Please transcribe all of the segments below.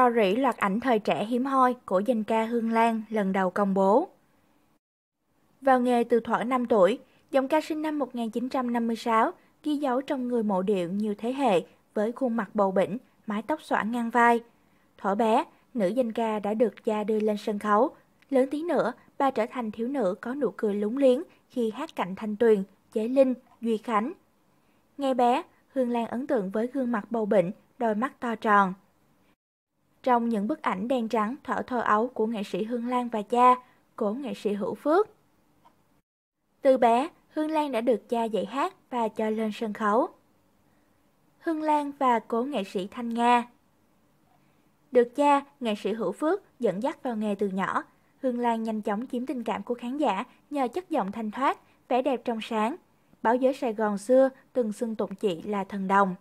rò rỉ loạt ảnh thời trẻ hiếm hoi của danh ca Hương Lan lần đầu công bố. Vào nghề từ thuở 5 tuổi, giọng ca sinh năm 1956 ghi dấu trong người mộ điệu nhiều thế hệ với khuôn mặt bầu bỉnh, mái tóc xõa ngang vai. Thuở bé, nữ danh ca đã được cha đưa lên sân khấu. Lớn tí nữa, bà trở thành thiếu nữ có nụ cười lúng liếng khi hát cạnh Thanh Tuyền, Chế Linh, Duy Khánh. Ngay bé, Hương Lan ấn tượng với gương mặt bầu bỉnh, đôi mắt to tròn trong những bức ảnh đen trắng thở thơ ấu của nghệ sĩ Hương Lan và cha, của nghệ sĩ Hữu Phước. Từ bé, Hương Lan đã được cha dạy hát và cho lên sân khấu. Hương Lan và cố nghệ sĩ Thanh Nga Được cha, nghệ sĩ Hữu Phước dẫn dắt vào nghề từ nhỏ, Hương Lan nhanh chóng chiếm tình cảm của khán giả nhờ chất giọng thanh thoát, vẻ đẹp trong sáng. Báo giới Sài Gòn xưa từng xưng tụng chị là thần đồng.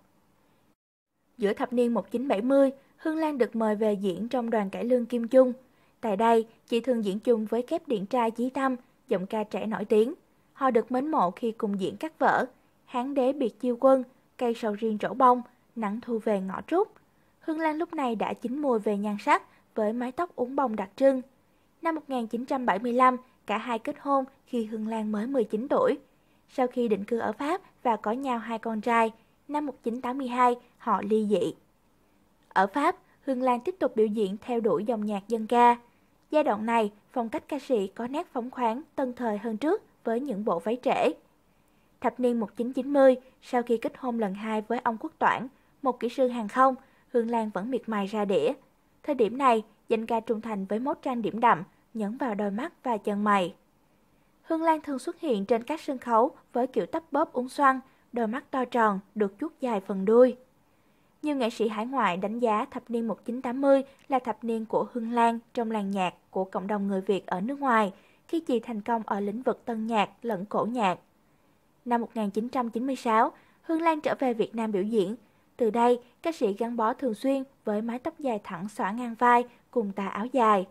Giữa thập niên 1970, Hương Lan được mời về diễn trong đoàn cải lương Kim Chung. Tại đây, chị thường diễn chung với kép điện trai Chí Tâm, giọng ca trẻ nổi tiếng. Họ được mến mộ khi cùng diễn các vở Hán đế biệt chiêu quân, Cây sầu riêng trổ bông, Nắng thu về ngõ trúc. Hương Lan lúc này đã chín mùi về nhan sắc với mái tóc uốn bông đặc trưng. Năm 1975, cả hai kết hôn khi Hương Lan mới 19 tuổi. Sau khi định cư ở Pháp và có nhau hai con trai, năm 1982 họ ly dị. Ở Pháp, Hương Lan tiếp tục biểu diễn theo đuổi dòng nhạc dân ca. Giai đoạn này, phong cách ca sĩ có nét phóng khoáng, tân thời hơn trước với những bộ váy trễ. Thập niên 1990, sau khi kết hôn lần hai với ông Quốc Toản, một kỹ sư hàng không, Hương Lan vẫn miệt mài ra đĩa. Thời điểm này, danh ca trung thành với mốt trang điểm đậm, nhấn vào đôi mắt và chân mày. Hương Lan thường xuất hiện trên các sân khấu với kiểu tóc bóp uống xoăn, đôi mắt to tròn, được chút dài phần đuôi. Nhiều nghệ sĩ hải ngoại đánh giá thập niên 1980 là thập niên của Hương Lan trong làng nhạc của cộng đồng người Việt ở nước ngoài, khi chị thành công ở lĩnh vực tân nhạc lẫn cổ nhạc. Năm 1996, Hương Lan trở về Việt Nam biểu diễn. Từ đây, ca sĩ gắn bó thường xuyên với mái tóc dài thẳng xõa ngang vai cùng tà áo dài.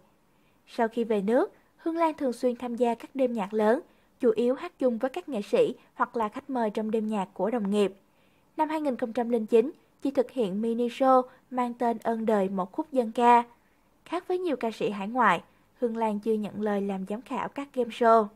Sau khi về nước, Hương Lan thường xuyên tham gia các đêm nhạc lớn, chủ yếu hát chung với các nghệ sĩ hoặc là khách mời trong đêm nhạc của đồng nghiệp. Năm 2009, chị thực hiện mini show mang tên ơn đời một khúc dân ca. Khác với nhiều ca sĩ hải ngoại, Hương Lan chưa nhận lời làm giám khảo các game show.